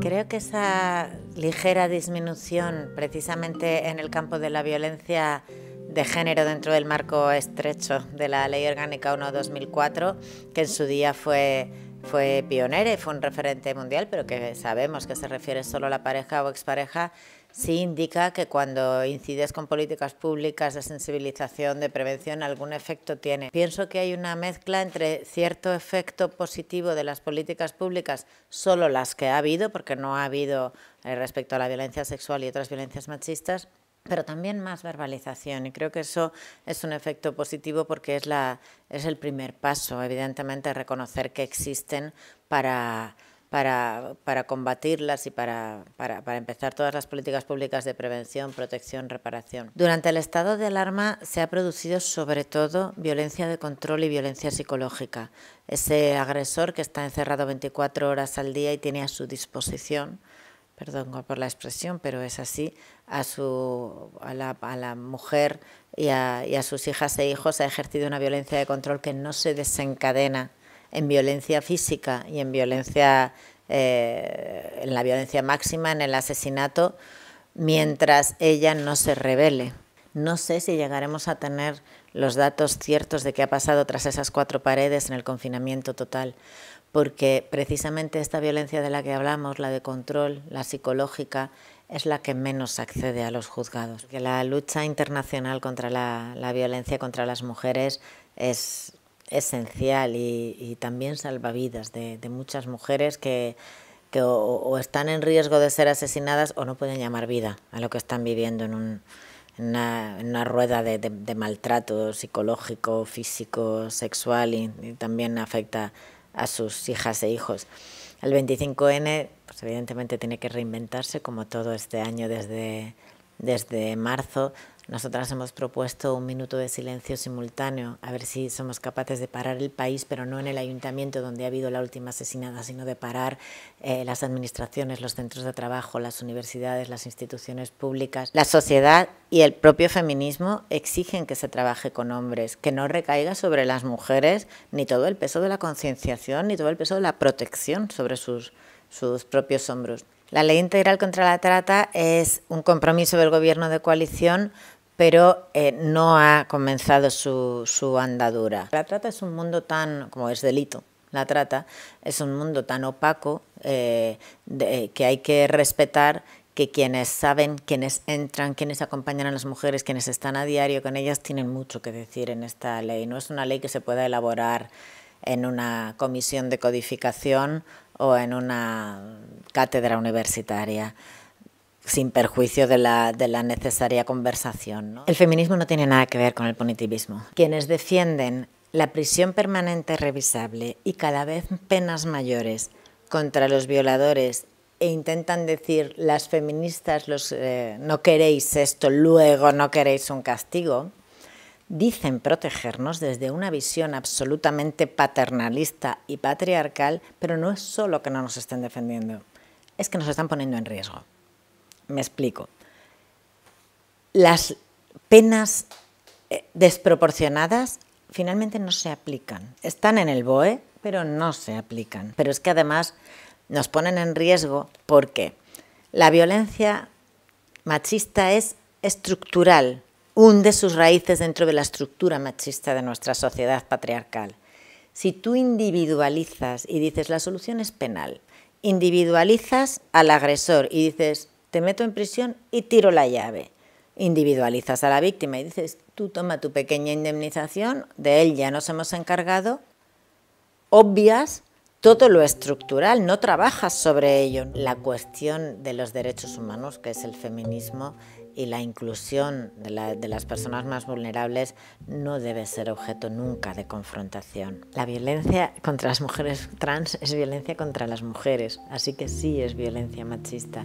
Creo que esa ligera disminución precisamente en el campo de la violencia de género dentro del marco estrecho de la Ley Orgánica 1-2004, que en su día fue fue pionera y fue un referente mundial, pero que sabemos que se refiere solo a la pareja o expareja, sí indica que cuando incides con políticas públicas de sensibilización, de prevención, algún efecto tiene. Pienso que hay una mezcla entre cierto efecto positivo de las políticas públicas, solo las que ha habido, porque no ha habido eh, respecto a la violencia sexual y otras violencias machistas, pero también más verbalización y creo que eso es un efecto positivo porque es, el primer paso, evidentemente, reconocer que existen para, combatirlas y para, para, empezar todas las políticas públicas de prevención, protección, reparación. Durante el estado de alarma se ha producido sobre todo violencia de control y violencia psicológica. Ese agresor que está encerrado 24 horas al día y tiene a su disposición perdón por la expresión, pero es así, a, su, a, la, mujer y a, sus hijas e hijos ha ejercido una violencia de control que no se desencadena en violencia física y en violencia, eh, en la violencia máxima, en el asesinato, mientras ella no se revele. No sé si llegaremos a tener los datos ciertos de qué ha pasado tras esas cuatro paredes en el confinamiento total, porque precisamente esta violencia de la que hablamos, la de control, la psicológica, es la que menos accede a los juzgados. Que la lucha internacional contra la, violencia contra las mujeres es esencial y, también salvavidas de, muchas mujeres que, que o, están en riesgo de ser asesinadas o no pueden llamar vida a lo que están viviendo en, una, rueda de, maltrato psicológico, físico, sexual y también afecta a sus hijas e hijos. El 25N, pues evidentemente, tiene que reinventarse como todo este año desde, desde marzo. Nosotras hemos propuesto un minuto de silencio simultáneo, a ver si somos capaces de parar el país, pero no en el ayuntamiento donde ha habido la última asesinada, sino de parar eh, las administraciones, los centros de trabajo, las universidades, las instituciones públicas. La sociedad y el propio feminismo exigen que se trabaje con hombres, que no recaiga sobre las mujeres ni todo el peso de la concienciación, ni todo el peso de la protección sobre sus, sus propios hombros. La ley integral contra la trata es un compromiso del gobierno de coalición, pero eh, no ha comenzado su, andadura. La trata es un mundo tan, como es delito, la trata, es un mundo tan opaco eh, eh, que hay que respetar que quienes saben, quienes entran, quienes acompañan a las mujeres, quienes están a diario con ellas, tienen mucho que decir en esta ley. No es una ley que se pueda elaborar en una comisión de codificación o en una cátedra universitaria sin perjuicio de la, necesaria conversación. El feminismo no tiene nada que ver con el punitivismo. Quienes defienden la prisión permanente revisable y cada vez penas mayores contra los violadores e intentan decir las feministas los, eh, no queréis esto, luego no queréis un castigo, dicen protegernos desde una visión absolutamente paternalista y patriarcal, pero no es solo que no nos estén defendiendo, es que nos están poniendo en riesgo. Me explico. Las penas eh, desproporcionadas finalmente no se aplican. Están en el BOE, pero no se aplican. Pero es que además nos ponen en riesgo porque la violencia machista es estructural, hunde sus raíces dentro de la estructura machista de nuestra sociedad patriarcal. Si tú individualizas y dices la solución es penal, individualizas al agresor y dices te meto en prisión y tiro la llave, individualizas a la víctima y dices tú toma tu pequeña indemnización, de él ya nos hemos encargado, obvias todo lo estructural, no trabajas sobre ello. La cuestión de los derechos humanos, que es el feminismo, y la inclusión de, las personas más vulnerables no debe ser objeto nunca de confrontación. La violencia contra las mujeres trans es violencia contra las mujeres, así que sí es violencia machista.